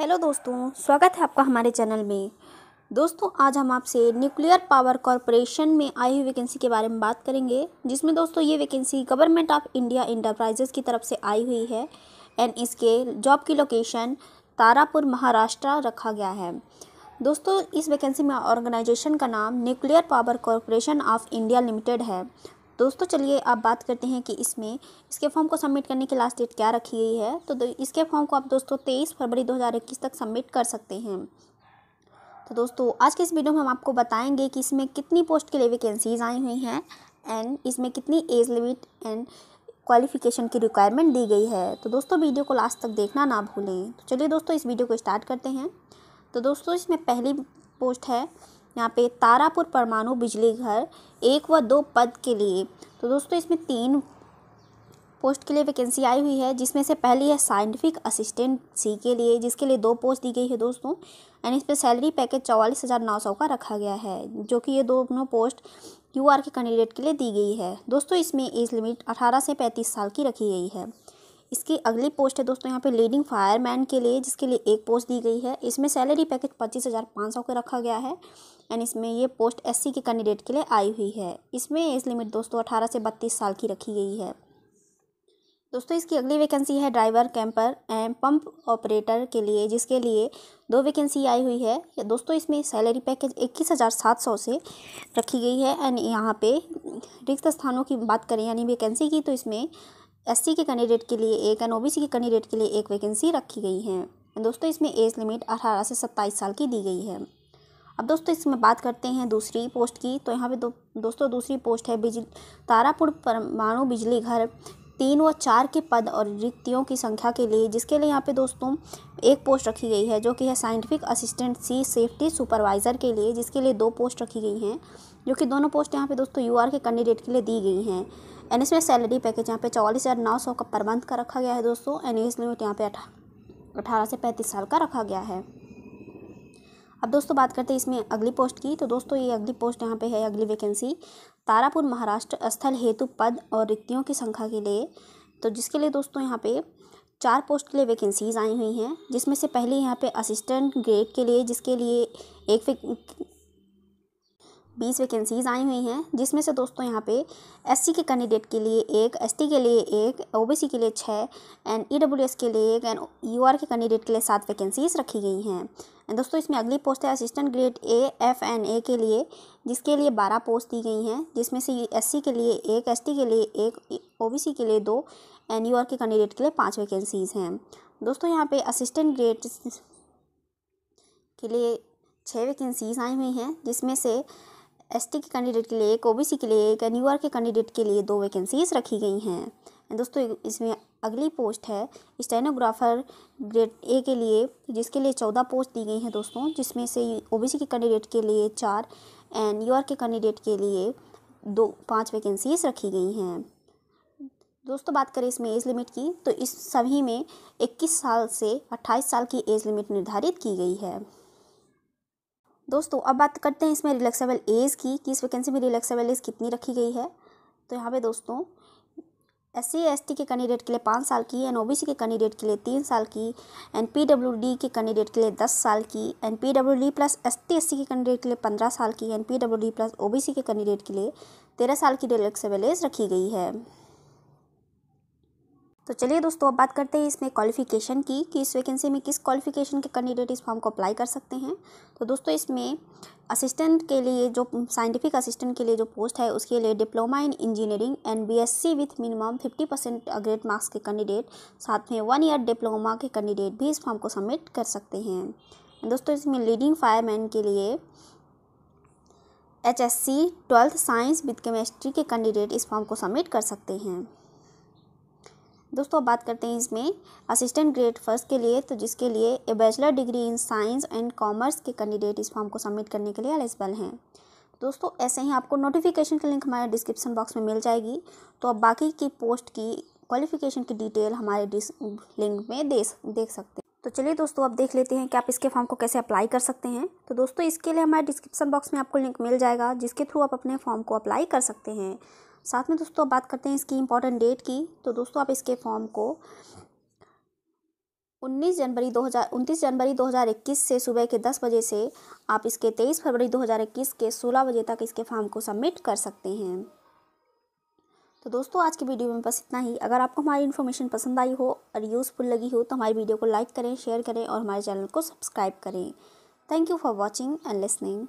hello दोस्तों स्वागत है आपका हमारे चैनल में दोस्तों आज हम आपसे न्यूक्लियर पावर कॉरपोरेशन में आई हुई वैकेंसी के बारे में बात करेंगे जिसमें दोस्तों ये vacancy government of India enterprises की तरफ से आई हुई है एंड इसके जॉब की लोकेशन तारापुर महाराष्ट्र रखा गया है दोस्तों इस वैकेंसी में ऑर्गेनाइजेशन का नाम nuclear power corporation of India limited है दोस्तों चलिए आप बात करते हैं कि इसमें इसके फॉर्म को सबमिट करने की लास्ट डेट क्या रखी गई है तो इसके फॉर्म को आप दोस्तों तेईस फरवरी दो तक सबमिट कर सकते हैं तो दोस्तों आज के इस वीडियो में हम आपको बताएंगे कि इसमें कितनी पोस्ट के लिए वैकेंसीज आई हुई हैं एंड इसमें कितनी एज लिमिट एंड क्वालिफिकेशन की रिक्वायरमेंट दी गई है तो दोस्तों वीडियो को लास्ट तक देखना ना भूलें तो चलिए दोस्तों इस वीडियो को स्टार्ट करते हैं तो दोस्तों इसमें पहली पोस्ट है यहाँ पे तारापुर परमाणु बिजली घर एक व दो पद के लिए तो दोस्तों इसमें तीन पोस्ट के लिए वैकेंसी आई हुई है जिसमें से पहली है साइंटिफिक असिस्टेंट सी के लिए जिसके लिए दो पोस्ट दी गई है दोस्तों एंड इस पर सैलरी पैकेज चौवालीस हज़ार नौ सौ का रखा गया है जो कि ये दोनों पोस्ट यू आर के कैंडिडेट के लिए दी गई है दोस्तों इसमें एज लिमिट अठारह से पैंतीस साल की रखी गई है इसकी अगली पोस्ट है दोस्तों यहाँ पे लीडिंग फायरमैन के लिए जिसके लिए एक पोस्ट दी गई है इसमें सैलरी पैकेज पच्चीस हज़ार पाँच सौ का रखा गया है एंड इसमें ये पोस्ट एससी के कैंडिडेट के लिए आई हुई है इसमें एज लिमिट दोस्तों अठारह से बत्तीस साल की रखी गई है दोस्तों इसकी अगली वैकेंसी है driver camper and pump operator के लिए जिसके लिए दो वैकेंसी आई हुई है दोस्तों इसमें सैलरी पैकेज इक्कीस हज़ार सात सौ से रखी गई है एंड यहाँ पे रिक्त स्थानों की बात करें यानी वैकेंसी की तो इसमें एस के कैंडिडेट के लिए एक एंड ओ के कैंडिडेट के लिए एक वैकेंसी रखी गई है तो दोस्तों इसमें एज लिमिट अठारह से सत्ताईस साल की दी गई है अब दोस्तों इसमें बात करते हैं दूसरी पोस्ट की तो यहाँ पे दो, दोस्तों दूसरी पोस्ट है बिजली तारापुर परमाणु बिजली घर तीन व चार के पद और रिक्तियों की संख्या के लिए जिसके लिए यहाँ पे दोस्तों एक पोस्ट रखी गई है जो कि है scientific assistant C safety supervisor के लिए जिसके लिए दो पोस्ट रखी गई हैं जो कि दोनों पोस्ट यहाँ पे दोस्तों यूआर के कैंडिडेट के लिए दी गई हैं एन एस सैलरी पैकेज यहाँ पे चौवालीस हज़ार नौ सौ का प्रबंध का रखा गया है दोस्तों एन एस लिमिट यहाँ पे अठारह से पैंतीस साल का रखा गया है अब दोस्तों बात करते हैं इसमें अगली पोस्ट की तो दोस्तों ये अगली पोस्ट यहाँ पे है अगली वैकेंसी तारापुर महाराष्ट्र स्थल हेतु पद और रिक्तियों की संख्या के लिए तो जिसके लिए दोस्तों यहाँ पे चार पोस्ट के लिए वैकेंसीज आई हुई हैं जिसमें से पहले यहाँ पे असिस्टेंट ग्रेड के लिए जिसके लिए एक बीस वैकेंसीज़ आई हुई हैं जिसमें से दोस्तों यहाँ पे एससी के कैंडिडेट के लिए एक एसटी के लिए एक ओबीसी के लिए छः एंड ईडब्ल्यूएस के लिए एक एंड यूआर के कैंडिडेट के लिए सात वैकेंसीज़ रखी गई हैं एंड दोस्तों इसमें अगली पोस्ट है assistant grade A F and A के लिए जिसके लिए बारह पोस्ट दी गई हैं जिसमें से एस के लिए एक एस के लिए एक ओ के लिए दो एंड यू के कैंडिडेट के लिए पाँच वैकेंसीज़ हैं दोस्तों यहाँ पे असिस्टेंट ग्रेड के लिए छः वैकेंसीज़ आई हुई हैं जिसमें से एसटी के कैंडिडेट के लिए एक ओबीसी के लिए एक एन के कैंडिडेट के लिए दो वैकेंसीज रखी गई हैं दोस्तों इसमें अगली पोस्ट है स्टेनोग्राफर ग्रेड ए के लिए जिसके लिए चौदह पोस्ट दी गई हैं दोस्तों जिसमें से ओबीसी के कैंडिडेट के लिए चार एंड यूआर के कैंडिडेट के लिए दो पाँच वैकेंसीज रखी गई हैं दोस्तों बात करें इसमें एज लिमिट की तो इस सभी में 21 साल से 28 साल की एज लिमिट निर्धारित की गई है दोस्तों अब बात करते हैं इसमें रिलैक्सेबल एज की कि इस वैकेंसी में रिलैक्सेबल एज कितनी रखी गई है तो यहाँ पे दोस्तों एस सी एस टी के कैंडिडेट के लिए पाँच साल की एन ओ बी सी के कैंडिडेट के लिए तीन साल की एन पी डब्ल्यू डी के कैंडिडेट के लिए दस साल की N P W D plus S T S C के कैंडिडेट के लिए पंद्रह साल की N P W D plus O B C के कैंडिडेट के लिए तेरह साल की रिलैक्सेबल एज रखी गई है तो चलिए दोस्तों अब बात करते हैं इसमें क्वालिफ़िकेशन की कि इस वैकेंसी में किस क्वालिफ़िकेशन के कैंडिडेट इस फॉर्म को अप्लाई कर सकते हैं तो दोस्तों इसमें असिस्टेंट के लिए जो साइंटिफिक असिस्टेंट के लिए जो पोस्ट है उसके लिए diploma in engineering and BSc with minimum fifty percent grade marks के कैंडिडेट साथ में वन ईयर डिप्लोमा के कैंडिडेट भी इस फॉर्म को सबमिट कर सकते हैं दोस्तों इसमें लीडिंग फायरमैन के लिए H S C twelfth science with chemistry के कैंडिडेट इस फॉर्म को सबमिट कर सकते हैं दोस्तों बात करते हैं इसमें असिस्टेंट ग्रेड फर्स्ट के लिए तो जिसके लिए a bachelor degree in science and commerce के कैंडिडेट इस फॉर्म को सबमिट करने के लिए एलिजिबल हैं दोस्तों ऐसे ही आपको नोटिफिकेशन का लिंक हमारे डिस्क्रिप्शन बॉक्स में मिल जाएगी तो आप बाकी की पोस्ट की क्वालिफिकेशन की डिटेल हमारे लिंक में दे देख सकते हैं तो चलिए दोस्तों अब देख लेते हैं कि आप इसके फॉर्म को कैसे अप्लाई कर सकते हैं तो दोस्तों इसके लिए हमारे डिस्क्रिप्शन बॉक्स में आपको लिंक मिल जाएगा जिसके थ्रू आप अपने फॉर्म को अप्लाई कर सकते हैं साथ में दोस्तों बात करते हैं इसकी इम्पॉर्टेंट डेट की तो दोस्तों आप इसके फॉर्म को 19 जनवरी 2000 उनतीस जनवरी 2021 से सुबह के 10 बजे से आप इसके 23 फरवरी 2021 के 16 बजे तक इसके फॉर्म को सबमिट कर सकते हैं तो दोस्तों आज की वीडियो में बस इतना ही अगर आपको हमारी इन्फॉर्मेशन पसंद आई हो और यूज़फुल लगी हो तो हमारी वीडियो को लाइक करें शेयर करें और हमारे चैनल को सब्सक्राइब करें thank you for watching and listening